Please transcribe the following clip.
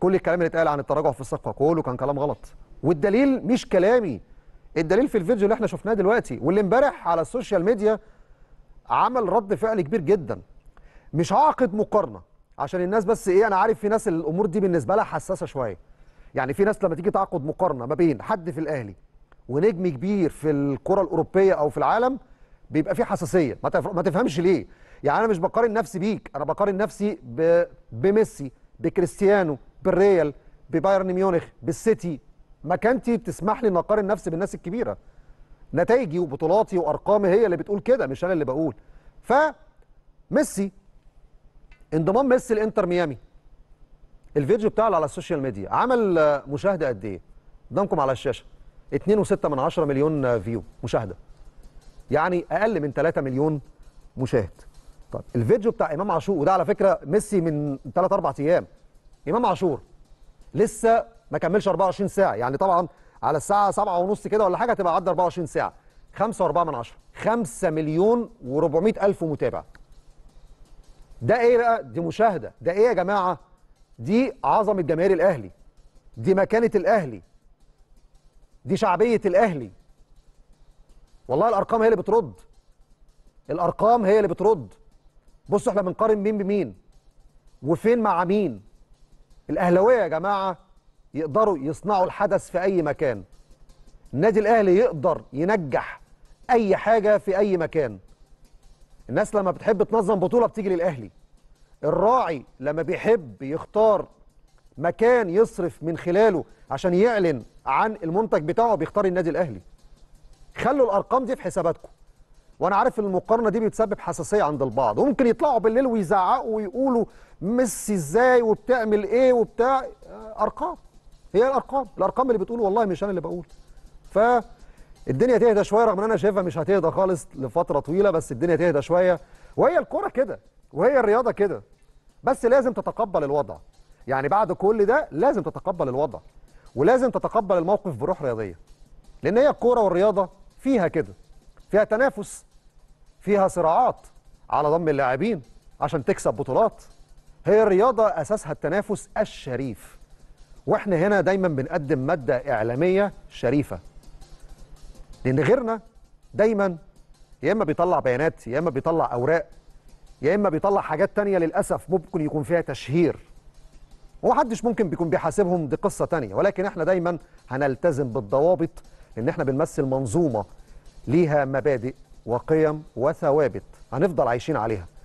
كل الكلام اللي اتقال عن التراجع في الصفقه كله كان كلام غلط والدليل مش كلامي الدليل في الفيديو اللي احنا شفناه دلوقتي واللي امبارح على السوشيال ميديا عمل رد فعل كبير جدا مش هعقد مقارنه عشان الناس بس ايه انا عارف في ناس الامور دي بالنسبه لها حساسه شويه يعني في ناس لما تيجي تعقد مقارنه ما بين حد في الاهلي ونجم كبير في الكره الاوروبيه او في العالم بيبقى في حساسيه ما تفهمش ليه يعني انا مش بقارن نفسي بيك انا بقارن نفسي ب... بميسي بكريستيانو بالريال ببايرن ميونخ بالسيتي مكانتي بتسمح لي نقارن اقارن نفسي بالناس الكبيره نتائجي وبطولاتي وارقامي هي اللي بتقول كده مش انا اللي بقول ف ميسي انضمام ميسي لانتر ميامي الفيديو بتاعه على السوشيال ميديا عمل مشاهده قد ايه قدامكم على الشاشه 2.6 من 10 مليون فيو مشاهده يعني اقل من 3 مليون مشاهد طب الفيديو بتاع امام عاشور وده على فكره ميسي من 3 4 ايام امام عاشور لسه ما كملش 24 ساعه يعني طبعا على الساعه 7 ونص كده ولا حاجه تبقى عدى 24 ساعه 5 و4 من 10 5 مليون و400 الف متابع ده ايه بقى دي مشاهده ده ايه يا جماعه دي عظمه جماهير الاهلي دي مكانه الاهلي دي شعبيه الاهلي والله الارقام هي اللي بترد الارقام هي اللي بترد بصوا احنا بنقارن مين بمين وفين مع مين الاهلاويه يا جماعه يقدروا يصنعوا الحدث في اي مكان النادي الاهلي يقدر ينجح اي حاجه في اي مكان الناس لما بتحب تنظم بطوله بتيجي للاهلي الراعي لما بيحب يختار مكان يصرف من خلاله عشان يعلن عن المنتج بتاعه بيختار النادي الاهلي خلوا الارقام دي في حساباتكم وانا عارف المقارنه دي بتسبب حساسيه عند البعض وممكن يطلعوا بالليل ويزعقوا ويقولوا ميسي ازاي وبتعمل ايه وبتاع آه، ارقام هي الارقام الارقام اللي بتقول والله مش انا اللي بقول ف الدنيا تهدى شويه رغم ان انا شايفها مش هتهدى خالص لفتره طويله بس الدنيا تهدى شويه وهي الكوره كده وهي الرياضه كده بس لازم تتقبل الوضع يعني بعد كل ده لازم تتقبل الوضع ولازم تتقبل الموقف بروح رياضيه لان هي الكوره والرياضه فيها كده فيها تنافس فيها صراعات على ضم اللاعبين عشان تكسب بطولات هي الرياضة أساسها التنافس الشريف وإحنا هنا دايما بنقدم مادة إعلامية شريفة لأن غيرنا دايما يا إما بيطلع بيانات يا إما بيطلع أوراق يا إما بيطلع حاجات تانية للأسف ممكن يكون فيها تشهير ومحدش ممكن بيكون بيحاسبهم دي قصة تانية ولكن إحنا دايما هنلتزم بالضوابط لأن إحنا بنمثل منظومة ليها مبادئ وقيم وثوابت هنفضل عايشين عليها